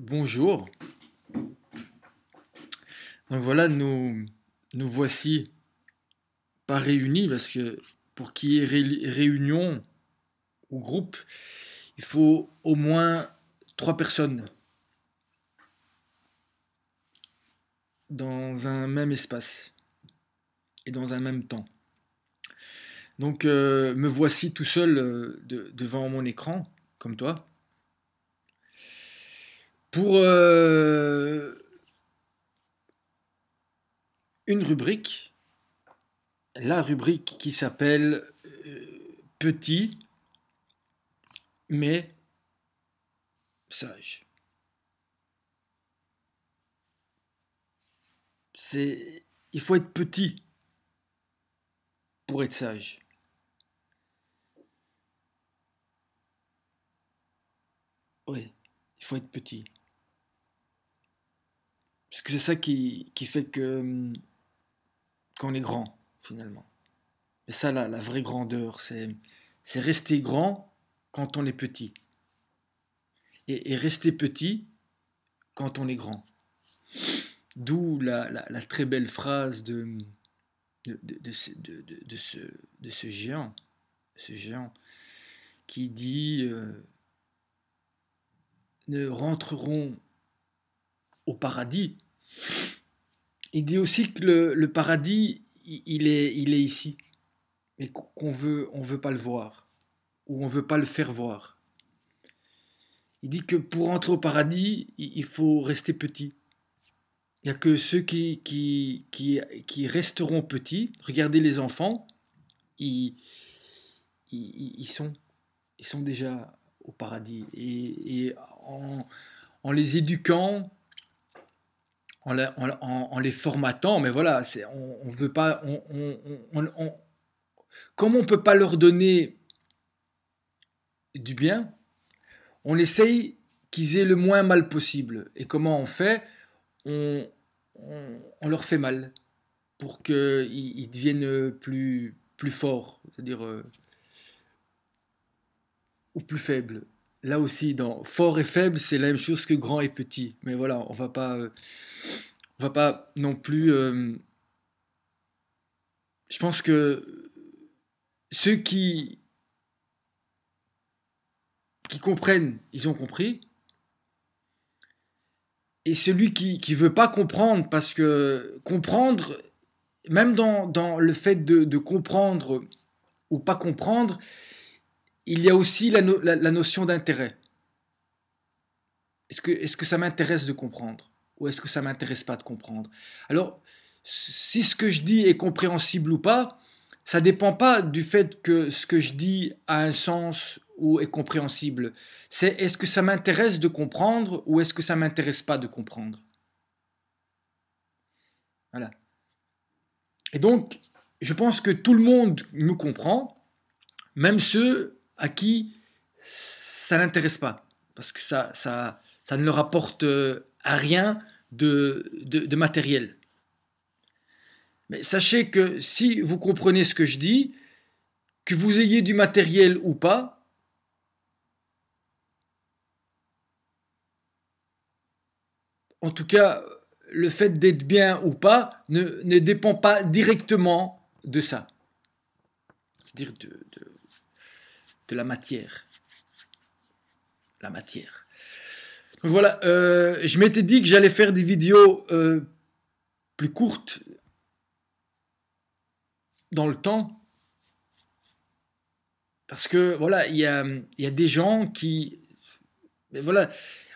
bonjour. Donc voilà, nous, nous voici pas réunis parce que pour qu'il y ait réunion ou groupe, il faut au moins trois personnes dans un même espace et dans un même temps. Donc euh, me voici tout seul euh, devant mon écran, comme toi pour euh, une rubrique, la rubrique qui s'appelle euh, Petit mais sage. C'est il faut être petit pour être sage. Oui, il faut être petit. Parce que c'est ça qui, fait que hum, est grand, finalement. Et ça, la vraie grandeur, c'est rester grand quand on est petit. Et, rester petit quand on est grand. D'où la, la, très belle phrase de, hum, de, de, de ce, de ce géant, ce géant, qui dit euh, ne rentreront paradis. Il dit aussi que le, paradis, il est, il est ici, et qu'on veut, on veut pas le voir, ou on veut pas le faire voir. Il dit que pour entrer au paradis, il faut rester petit. Il n'y a que ceux qui, qui, qui, qui, resteront petits. Regardez les enfants, ils, ils, sont, ils sont déjà au paradis. Et, et en, en les éduquant, en, les formatant, mais voilà, on, on veut pas. On, on, on, peut pas leur donner du bien, on essaye qu'ils aient le moins mal possible. Et comment on fait on, leur fait mal pour qu'ils deviennent plus, plus forts, c'est-à-dire. Euh, ou plus faibles là aussi, dans fort et faible, c'est la même chose que grand et petit. Mais voilà, on va pas, euh, on va pas non plus. Euh, je pense que ceux qui qui comprennent, ils ont compris. Et celui qui ne veut pas comprendre, parce que comprendre, même dans, le fait de, de comprendre ou pas comprendre, il y a aussi la, notion d'intérêt. Est-ce que, est que ça m'intéresse de comprendre Ou est-ce que ça m'intéresse pas de comprendre Alors, si ce que je dis est compréhensible ou pas, ça ne dépend pas du fait que ce que je dis a un sens ou est compréhensible. C'est est-ce que ça m'intéresse de comprendre ou est-ce que ça m'intéresse pas de comprendre Voilà. Et donc, je pense que tout le monde nous comprend, même ceux à qui ça n'intéresse pas, parce que ça, ça, ça ne leur apporte euh, à rien de, matériel. Mais sachez que si vous comprenez ce que je dis, que vous ayez du matériel ou pas, en tout cas, le fait d'être bien ou pas ne, ne, dépend pas directement de ça. C'est-à-dire de, de la matière. La matière. voilà, euh, je m'étais dit que j'allais faire des vidéos euh, plus courtes dans le temps. Parce que voilà, il y a, des gens qui. Mais voilà,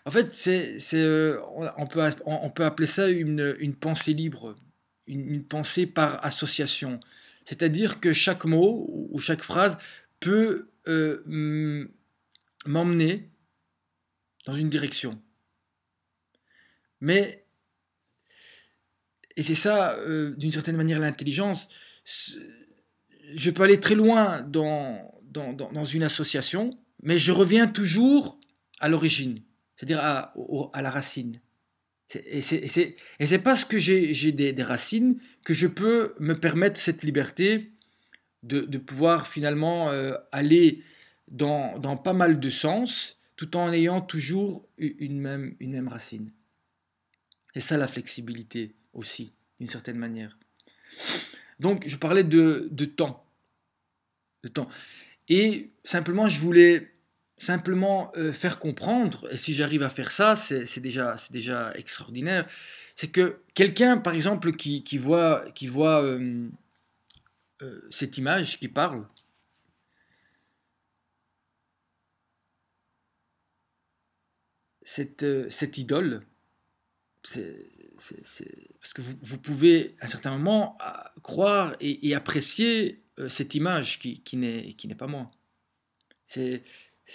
en fait, c'est, euh, on, peut, on, peut appeler ça une, pensée libre, une, pensée par association. C'est-à-dire que chaque mot ou chaque phrase peut euh, mm, m'emmener dans une direction. Mais, et c'est ça, euh, d'une certaine manière, l'intelligence, je peux aller très loin dans, dans, une association, mais je reviens toujours à l'origine, c'est-à-dire à, la racine. Et c'est parce que j'ai des, des racines que je peux me permettre cette liberté de, pouvoir finalement euh, aller dans, pas mal de sens, tout en ayant toujours une même, une même racine. Et ça, la flexibilité aussi, d'une certaine manière. Donc, je parlais de, temps. De temps. Et simplement, je voulais simplement euh, faire comprendre, et si j'arrive à faire ça, c'est déjà, déjà extraordinaire, c'est que quelqu'un, par exemple, qui, voit, qui voit euh, euh, cette image qui parle. Cette, euh, cette idole, c'est, parce que vous, pouvez à un certain moment croire et, apprécier euh, cette image qui, qui n'est, pas moi. C'est,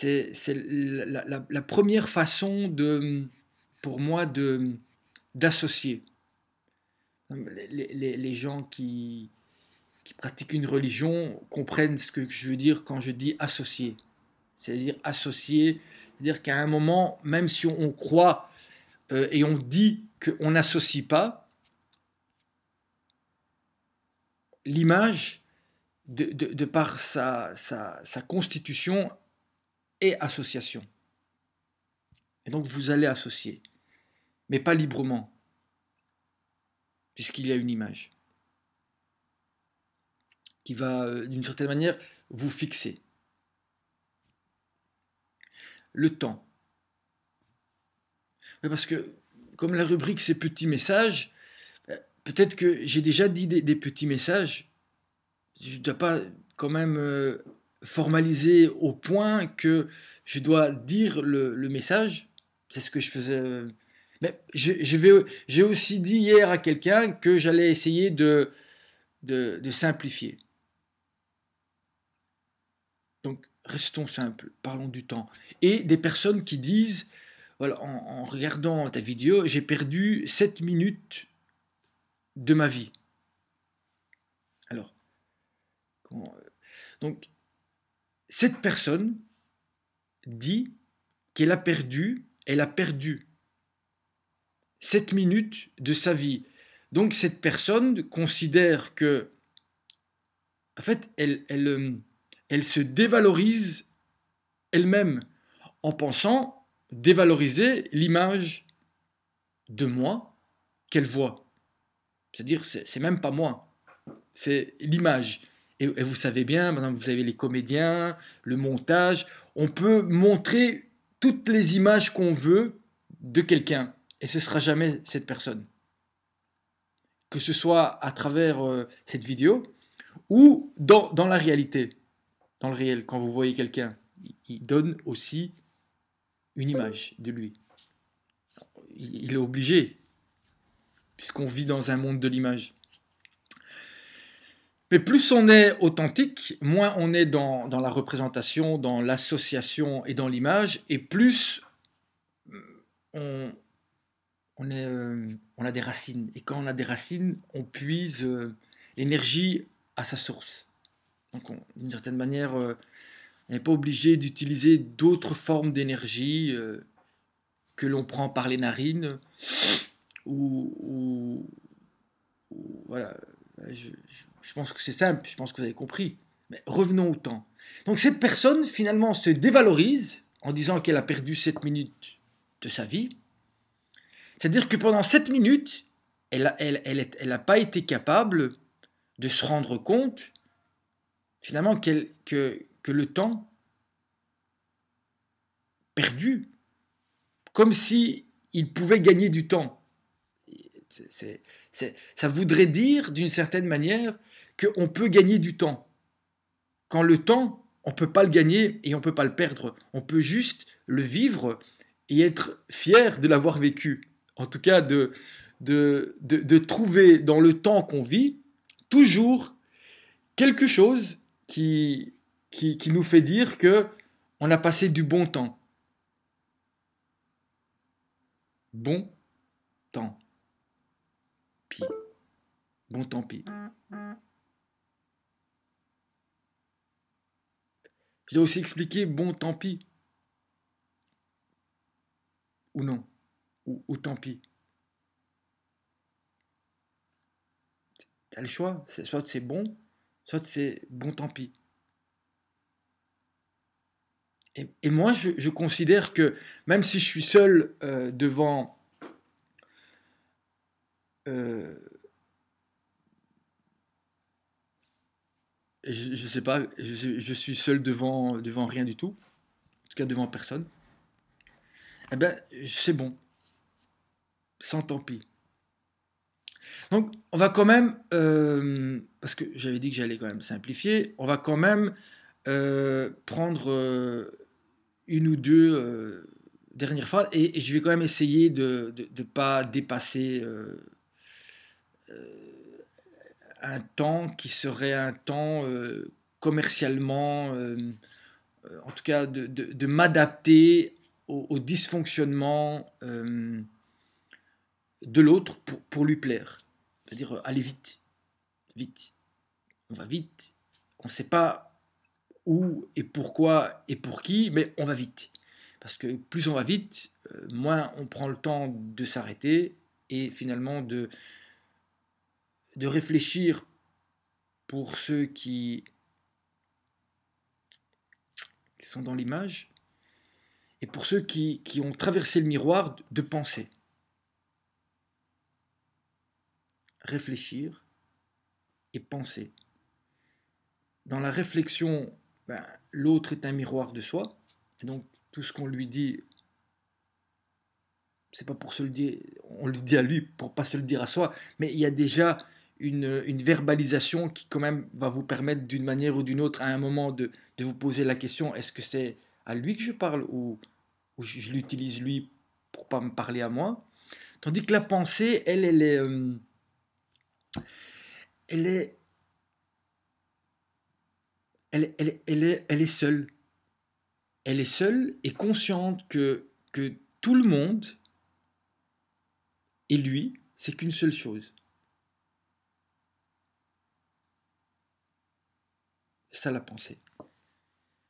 la, la, première façon de, pour moi de, d'associer. les, gens qui, pratique pratiquent une religion comprennent ce que je veux dire quand je dis associé. C'est-à-dire associé, c'est-à-dire qu'à un moment, même si on croit euh, et on dit qu'on n'associe pas, l'image, de, par sa, sa, sa constitution, est association. Et donc vous allez associer, mais pas librement, puisqu'il y a une image qui va euh, d'une certaine manière vous fixer. Le temps. parce que, comme la rubrique c'est petits messages, euh, peut-être que j'ai déjà dit des, petits messages. Je ne dois pas quand même euh, formaliser au point que je dois dire le, message. C'est ce que je faisais. mais je, vais, j'ai aussi dit hier à quelqu'un que j'allais essayer de, de, de simplifier. restons simples, parlons du temps. Et des personnes qui disent, en, regardant ta vidéo, j'ai perdu 7 minutes de ma vie. Alors, euh, donc, cette personne dit qu'elle a perdu, elle a perdu 7 minutes de sa vie. Donc cette personne considère que, en fait, elle, elle, euh, elle se dévalorise elle-même en pensant dévaloriser l'image de moi qu'elle voit. C'est-à-dire, c'est même pas moi, c'est l'image. Et, vous savez bien, vous avez les comédiens, le montage, on peut montrer toutes les images qu'on veut de quelqu'un, et ce sera jamais cette personne. Que ce soit à travers euh, cette vidéo ou dans la réalité dans le réel, quand vous voyez quelqu'un, il donne aussi une image de lui. Il est obligé, puisqu'on vit dans un monde de l'image. Mais plus on est authentique, moins on est dans, la représentation, dans l'association et dans l'image, et plus euh, on, a des racines. Et quand on a des racines, on puise euh, l'énergie à sa source. Donc, d'une certaine manière, euh, on n'est pas obligé d'utiliser d'autres formes d'énergie euh, que l'on prend par les narines. Ou, voilà, euh, je, pense que c'est simple, je pense que vous avez compris. Mais revenons au temps. Donc cette personne finalement se dévalorise en disant qu'elle a perdu 7 minutes de sa vie. C'est-à-dire que pendant 7 minutes, elle n'a pas été capable de se rendre compte finalement que, le temps perdu, comme si il pouvait gagner du temps. ça voudrait dire, d'une certaine manière, qu'on peut gagner du temps. Quand le temps, on ne peut pas le gagner et on ne peut pas le perdre. On peut juste le vivre et être fier de l'avoir vécu. En tout cas, de, de trouver dans le temps qu'on vit toujours quelque chose qui, qui, nous fait dire que on a passé du bon temps. Bon temps. Pis. Bon temps pis. J'ai aussi expliqué bon tant pis. Ou non. Ou, tant pis. T'as le choix. Soit c'est bon, Soit c'est bon, tant pis. Et, moi, je, considère que même si je suis seul euh, devant euh, je, sais pas, je, suis seul devant, devant rien du tout, en tout cas devant personne, eh ben, c'est bon. Sans tant pis. Donc, on va quand même, euh, parce que j'avais dit que j'allais quand même simplifier, on va quand même euh, prendre euh, une ou deux dernières phrases et, je vais quand même essayer de ne pas dépasser un temps qui serait un temps commercialement, en tout cas de, m'adapter au, dysfonctionnement de l'autre pour, lui plaire. C'est-à-dire, euh, allez vite, vite. On va vite. On ne sait pas où et pourquoi et pour qui, mais on va vite. Parce que plus on va vite, euh, moins on prend le temps de s'arrêter et finalement de, de réfléchir pour ceux qui, sont dans l'image et pour ceux qui, qui ont traversé le miroir de penser. réfléchir et penser. Dans la réflexion, ben, l'autre est un miroir de soi, donc tout ce qu'on lui dit, c'est pas pour se le dire, on le dit à lui pour pas se le dire à soi, mais il y a déjà une, verbalisation qui quand même va vous permettre d'une manière ou d'une autre à un moment de, vous poser la question, est-ce que c'est à lui que je parle ou, je, l'utilise lui pour pas me parler à moi Tandis que la pensée, elle, elle est... Euh, elle est, elle, est, seule. Elle est seule et consciente que, que tout le monde et lui, c'est qu'une seule chose. C'est ça la pensée.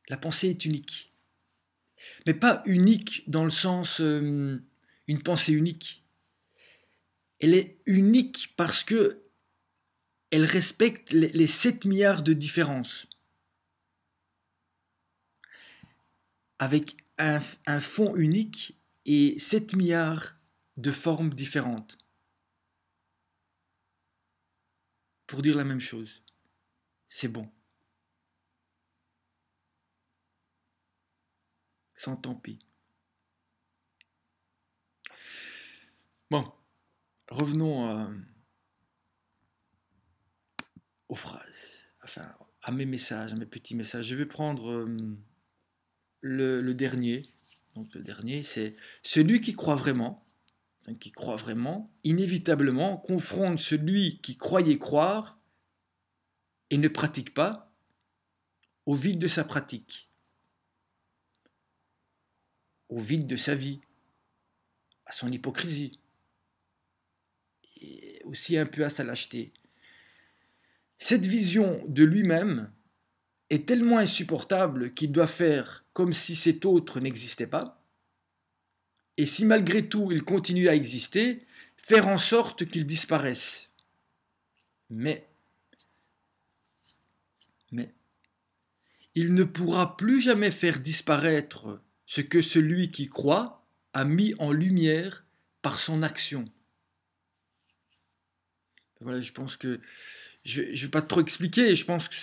La pensée est unique. Mais pas unique dans le sens euh, une pensée unique. Elle est unique parce que elle respecte les, 7 milliards de différences. Avec un, un fond unique et 7 milliards de formes différentes. Pour dire la même chose. C'est bon. Sans tant pis. Bon, revenons à aux phrases, enfin, à mes messages, à mes petits messages. Je vais prendre euh, le, dernier. Donc le dernier, c'est celui qui croit vraiment, qui croit vraiment, inévitablement confronte celui qui croyait croire et ne pratique pas au vide de sa pratique, au vide de sa vie, à son hypocrisie, et aussi un peu à sa lâcheté. Cette vision de lui-même est tellement insupportable qu'il doit faire comme si cet autre n'existait pas, et si malgré tout il continue à exister, faire en sorte qu'il disparaisse. Mais, mais, il ne pourra plus jamais faire disparaître ce que celui qui croit a mis en lumière par son action. Voilà, je pense que je ne vais pas trop expliquer, je pense que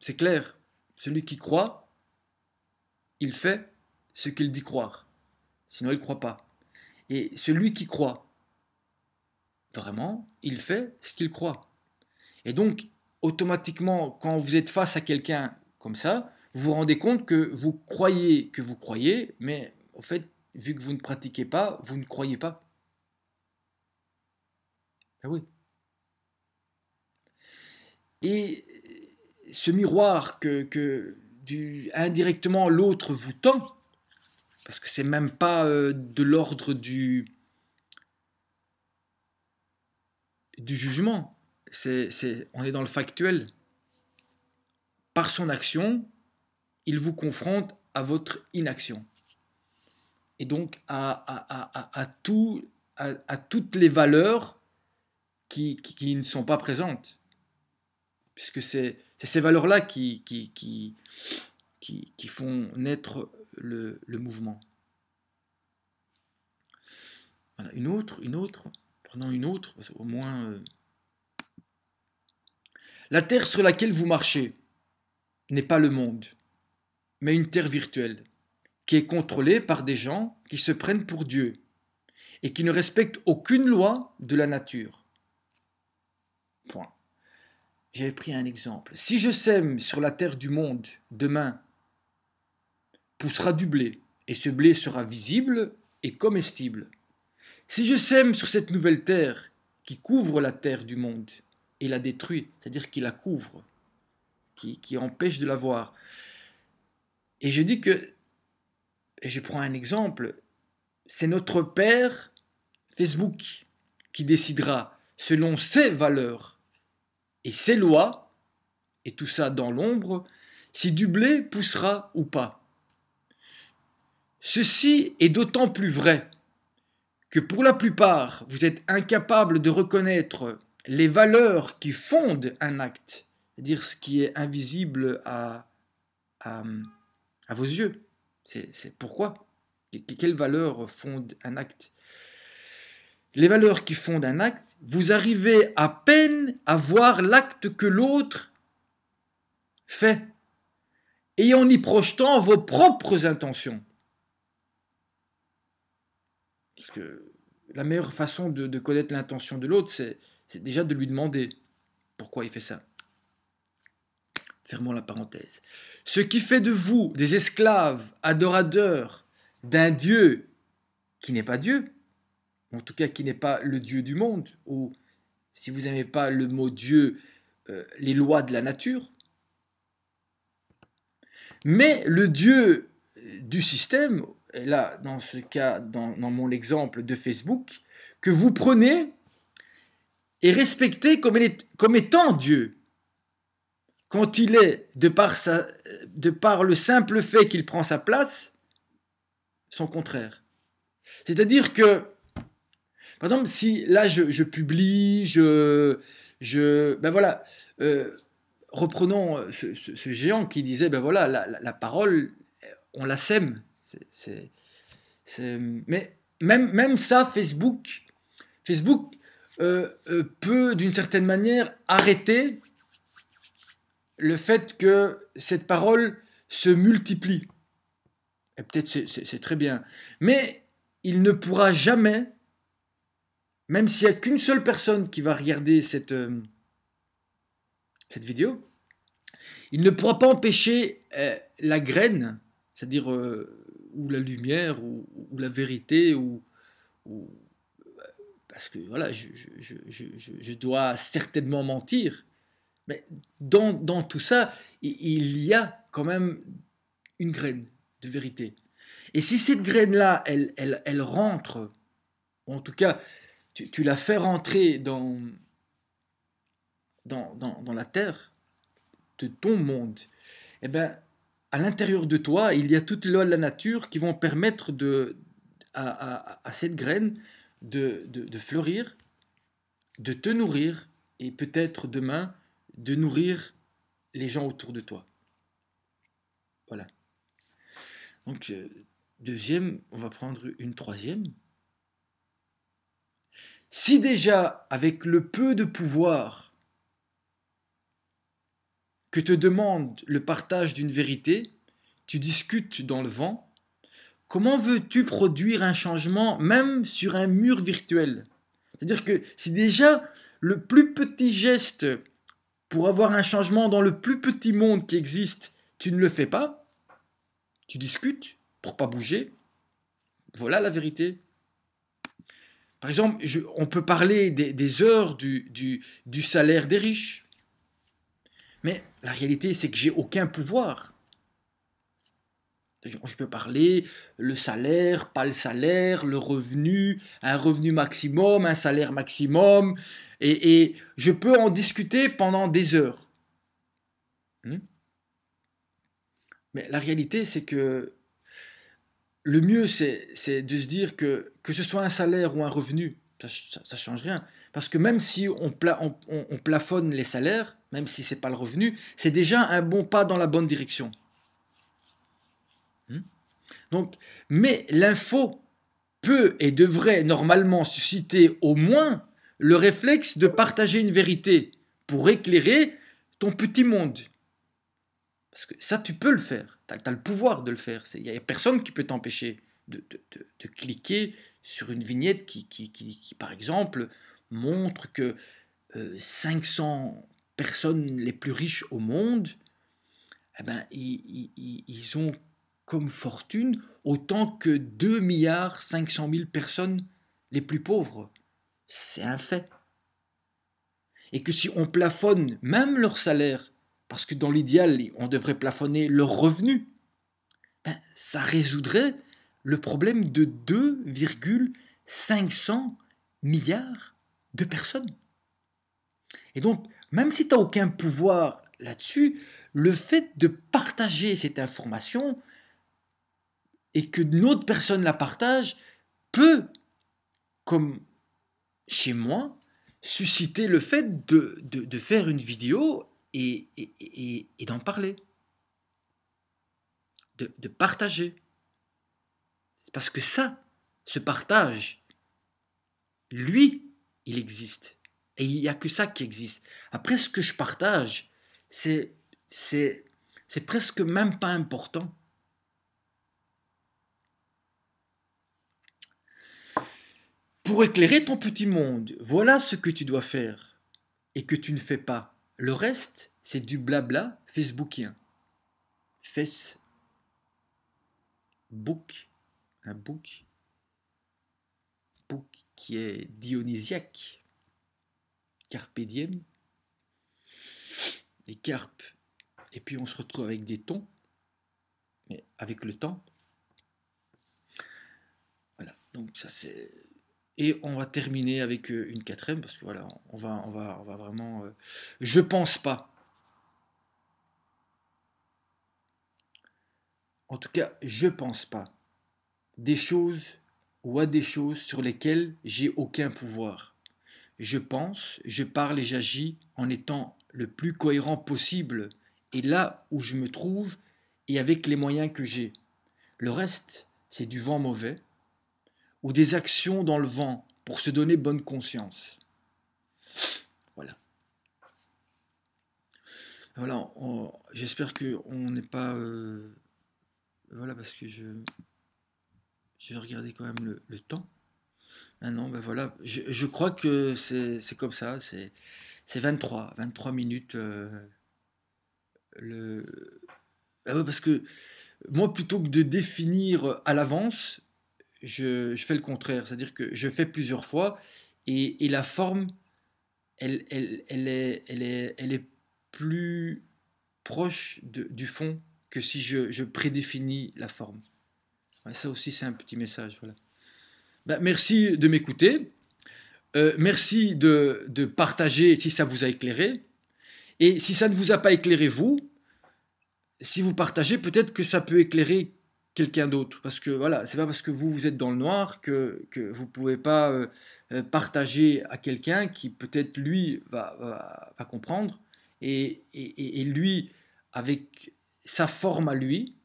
c'est, clair. Celui qui croit, il fait ce qu'il dit croire. Sinon, il ne croit pas. Et celui qui croit, vraiment, il fait ce qu'il croit. Et donc, automatiquement, quand vous êtes face à quelqu'un comme ça, vous vous rendez compte que vous croyez que vous croyez, mais en fait, vu que vous ne pratiquez pas, vous ne croyez pas. Ah oui. Et ce miroir que, indirectement l'autre vous tend, parce que c'est même pas euh, de l'ordre du, du jugement, c'est, on est dans le factuel. Par son action, il vous confronte à votre inaction. Et donc à, à, à, à toutes les valeurs qui ne sont pas présentes puisque c'est ces valeurs-là qui qui, qui, font naître le, mouvement. Voilà, une autre, une autre, prenons une autre, au moins... Euh, la terre sur laquelle vous marchez n'est pas le monde, mais une terre virtuelle, qui est contrôlée par des gens qui se prennent pour Dieu et qui ne respectent aucune loi de la nature. Point. J'avais pris un exemple. Si je sème sur la terre du monde, demain, poussera du blé, et ce blé sera visible et comestible. Si je sème sur cette nouvelle terre, qui couvre la terre du monde, et la détruit, c'est-à-dire qui la couvre, qui, qui empêche de la voir. Et je dis que, et je prends un exemple, c'est notre père Facebook qui décidera, selon ses valeurs, et ces lois, et tout ça dans l'ombre, si du blé poussera ou pas. Ceci est d'autant plus vrai que pour la plupart, vous êtes incapable de reconnaître les valeurs qui fondent un acte, c'est-à-dire ce qui est invisible à, vos yeux. C'est pourquoi Quelles valeurs fondent un acte les valeurs qui font d'un acte, vous arrivez à peine à voir l'acte que l'autre fait, et en y projetant vos propres intentions. Parce que la meilleure façon de, de connaître l'intention de l'autre, c'est déjà de lui demander pourquoi il fait ça. Fermons la parenthèse. Ce qui fait de vous des esclaves, adorateurs d'un Dieu qui n'est pas Dieu, en tout cas qui n'est pas le Dieu du monde, ou si vous n'aimez pas le mot Dieu, euh, les lois de la nature, mais le Dieu euh, du système, et là dans ce cas, dans, mon exemple de Facebook, que vous prenez et respectez comme, étant Dieu, quand il est, de par le simple fait qu'il prend sa place, son contraire. C'est-à-dire que par exemple, si là je, publie, je, ben voilà, euh, reprenons ce, géant qui disait, ben voilà, la, parole, on la sème. mais même, même ça, Facebook, Facebook euh, euh, peut d'une certaine manière arrêter le fait que cette parole se multiplie. Et peut-être c'est très bien. Mais il ne pourra jamais même s'il n'y a qu'une seule personne qui va regarder cette, euh, cette vidéo, il ne pourra pas empêcher euh, la graine, c'est-à-dire euh, ou la lumière, ou, la vérité, ou, parce que voilà, je, je, dois certainement mentir. Mais dans, dans, tout ça, il y a quand même une graine de vérité. Et si cette graine-là, elle, elle, elle rentre, ou en tout cas, tu, la fais rentrer dans, dans, la terre de ton monde, eh bien à l'intérieur de toi, il y a toutes les lois de la nature qui vont permettre de, à, cette graine de, fleurir, de te nourrir et peut-être demain de nourrir les gens autour de toi. Voilà. Donc, euh, deuxième, on va prendre une troisième. Si déjà, avec le peu de pouvoir que te demande le partage d'une vérité, tu discutes dans le vent, comment veux-tu produire un changement même sur un mur virtuel C'est-à-dire que si déjà le plus petit geste pour avoir un changement dans le plus petit monde qui existe, tu ne le fais pas, tu discutes pour pas bouger, voilà la vérité. Par exemple, on peut parler des, heures du, salaire des riches. Mais la réalité, c'est que j'ai aucun pouvoir. Je peux parler le salaire, pas le salaire, le revenu, un revenu maximum, un salaire maximum, et, je peux en discuter pendant des heures. Hmm? Mais la réalité, c'est que le mieux, c'est de se dire que, que ce soit un salaire ou un revenu, ça, ne change rien. Parce que même si on, plafonne les salaires, même si c'est pas le revenu, c'est déjà un bon pas dans la bonne direction. Hmm? Donc, mais l'info peut et devrait normalement susciter au moins le réflexe de partager une vérité pour éclairer ton petit monde. Parce que ça, tu peux le faire. Tu as, le pouvoir de le faire. Il n'y a personne qui peut t'empêcher de, cliquer sur une vignette qui, par exemple, montre que 500 euh, personnes les plus riches au monde, eh ben, ils, ils, ont comme fortune autant que 2 milliards 500 000 personnes les plus pauvres. C'est un fait. Et que si on plafonne même leur salaire parce que dans l'idéal, on devrait plafonner leur revenu. Ben, ça résoudrait le problème de 2,500 milliards de personnes. Et donc, même si tu n'as aucun pouvoir là-dessus, le fait de partager cette information et que d'autres personnes la partagent peut, comme chez moi, susciter le fait de faire une vidéo et, d'en parler, de, partager. Parce que ça, ce partage, lui, il existe. Et il n'y a que ça qui existe. Après, ce que je partage, c'est, c'est, c'est presque même pas important. Pour éclairer ton petit monde, voilà ce que tu dois faire et que tu ne fais pas. Le reste, c'est du blabla facebookien. Face book, un book, book qui est dionysiaque, carpe diem, des carpes, et puis on se retrouve avec des tons, mais avec le temps. Voilà, donc ça c'est et on va terminer avec euh, une quatrième, parce que voilà, on va, on va, on va vraiment... Euh, je pense pas. En tout cas, je pense pas. Des choses ou à des choses sur lesquelles j'ai aucun pouvoir. Je pense, je parle et j'agis en étant le plus cohérent possible et là où je me trouve et avec les moyens que j'ai. Le reste, c'est du vent mauvais ou des actions dans le vent pour se donner bonne conscience. Voilà. Voilà, j'espère qu'on n'est pas... Euh, voilà, parce que je... Je vais regarder quand même le, temps. Ah non, ben voilà, je, crois que c'est comme ça, c'est 23, 23 minutes. Euh, le... Ah parce que moi, plutôt que de définir à l'avance, je, fais le contraire. C'est-à-dire que je fais plusieurs fois et, la forme, elle, elle, est, elle, est, plus proche du fond que si je, prédéfinis la forme. ça aussi, c'est un petit message. Voilà. Ben, merci de m'écouter. Euh, merci de, partager si ça vous a éclairé. Et si ça ne vous a pas éclairé, vous, si vous partagez, peut-être que ça peut éclairer quelqu'un d'autre. Parce que voilà, c'est pas parce que vous, vous êtes dans le noir que, que vous pouvez pas euh, euh, partager à quelqu'un qui peut-être lui va, va, comprendre. Et, lui, avec sa forme à lui,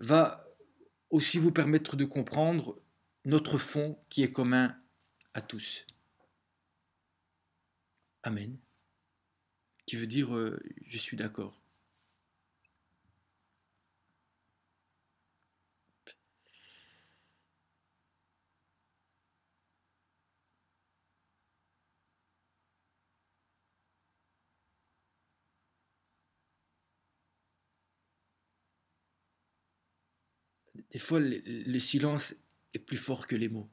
va aussi vous permettre de comprendre notre fond qui est commun à tous. Amen. Qui veut dire euh, je suis d'accord. Des fois, le, le silence est plus fort que les mots.